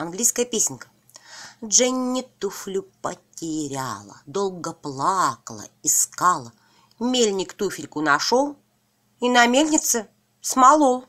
Английская песенка. Дженни туфлю потеряла, долго плакала, искала. Мельник туфельку нашел и на мельнице смолол.